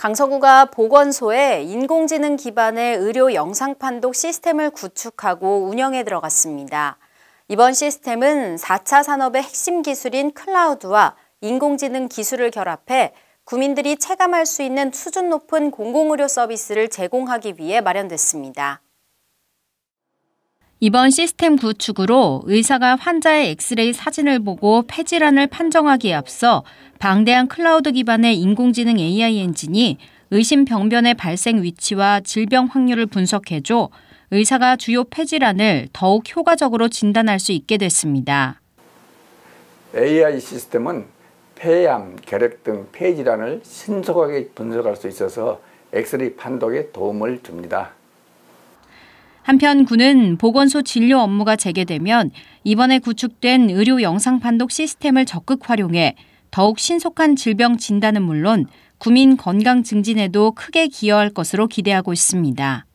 강서구가 보건소에 인공지능 기반의 의료 영상 판독 시스템을 구축하고 운영에 들어갔습니다. 이번 시스템은 4차 산업의 핵심 기술인 클라우드와 인공지능 기술을 결합해 국민들이 체감할 수 있는 수준 높은 공공의료 서비스를 제공하기 위해 마련됐습니다. 이번 시스템 구축으로 의사가 환자의 엑스레이 사진을 보고 폐질환을 판정하기에 앞서 방대한 클라우드 기반의 인공지능 AI 엔진이 의심 병변의 발생 위치와 질병 확률을 분석해줘 의사가 주요 폐질환을 더욱 효과적으로 진단할 수 있게 됐습니다. AI 시스템은 폐암, 결핵 등 폐질환을 신속하게 분석할 수 있어서 엑스레이 판독에 도움을 줍니다. 한편 군은 보건소 진료 업무가 재개되면 이번에 구축된 의료 영상 판독 시스템을 적극 활용해 더욱 신속한 질병 진단은 물론 구민 건강 증진에도 크게 기여할 것으로 기대하고 있습니다.